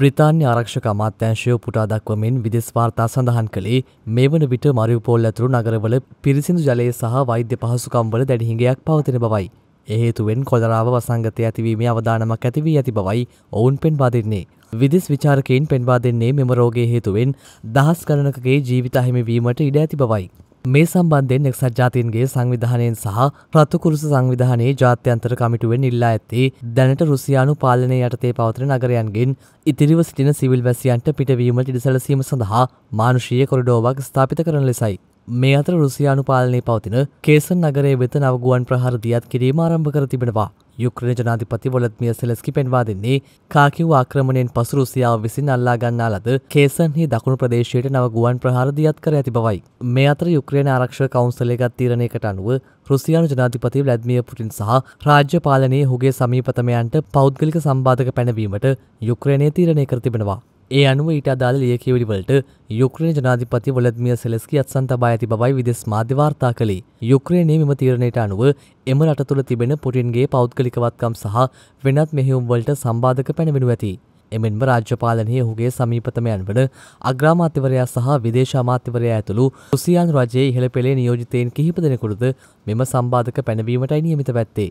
බ්‍රතාන්‍ය ආරක්ෂක අමාත්‍යංශය පුටා දක්වමින් විදෙස් වාර්තා සඳහන් කළේ මේ වන විට මරිවපෝල් ඇතුරු නගරවල පිරිසිදු ජලය සහ වෛද්‍ය පහසුකම්වල දැඩිහිඟයක් පවතින බවයි. එහෙතුවෙන් කොදරාව වසංගතය ඇතිවීමේ අවධානමක් ඇතිවී ඇති බවයි ඔවුන් පෙන්වා දෙන්නේ. විදිස් විචාරකයින් පෙන්වා දෙන්නේ මෙම රෝගය හේතුවෙන් දහස් කරනකගේ ජීවිත අහිමිවීමට ඉඩ ඇති බවයි. මේ සම්බන්ධයෙන් එක්සත් ජාතීන්ගේ සංවිධානයෙන් සහ රත්තුකුරුස සංවිධානයේ ජාත්‍යන්තර කමිටුවෙන් ඉල්ලා ඇත්තේ දැනට රුසියානු පාලනය යටතේ පවතින නගරයන්ගෙන් ඉතිරිව සිටින සිවිල් වැසියන්ට පිටවීමට ඉඩසැලසීම සඳහා මානුෂීය කොරඩෝවක් ස්ථාපිත කරන ලෙසයි. මේ අතර රුසියානු පාලනය පවතින කේසන් නගරයේ වෙත නවගුවන් ප්‍රහාර දියත් කිරීම ආරම්භ කර තිබෙනවා. යුක්‍රණ ජනාධිපති වොලත්මිය සෙලස්කි පෙන්වා දෙන්නේ කාකිව් ආක්‍රමණයෙන් පසු රුසියාව විසින් අල්ලා ගන්නා ලද කේසන්හි දකුණු ප්‍රදේශයට නව ගුවන් ප්‍රහාර දියත් කර ඇති බවයි. මේ අතර යුක්‍රේන ආරක්ෂක කවුන්සලය ගත් තීරණයකට අනුව රුසියානු ජනාධිපති ව්ලැඩ්මිය පුටින් සහ රාජ්‍ය පාලනයේ හුගේ සමීපතමයන්ට පෞද්ගලික සම්බාධක පැනවීමට යුක්‍රේනය තීරණය කර තිබෙනවා. ඒ අනුව ඊට අදාළ ලියකිවලිවලට යුක්‍රණ ජනාධිපති වලදමිය සෙලස්කි අත්සන් තබා ඇති බවයි විදෙස් මාධ්‍යවාර්තා කළේ යුක්‍රේණය මෙම තීරණයට අනුව එම රට තුළ තිබෙන පුටින්ගේ පෞද්ගලිකවත්කම් සහ වෙනත් මෙහෙුම්වලට සම්බාධක පැනවෙනු ඇති. එමෙන්ම රාජ්‍යපාලනය ඔහුගේ සමීපතමයන් වන අග්‍රාමාත්‍යවරයා සහ විදේශාමාත්‍යවරයා ඇතුළු රුසියන් රජයේ ඉහළ පෙළේ නියෝජිතයෙන් කිහිප දෙනෙකුරුද මෙම සම්බාධක පැනවීමටයි නියමිත පැත්තේ.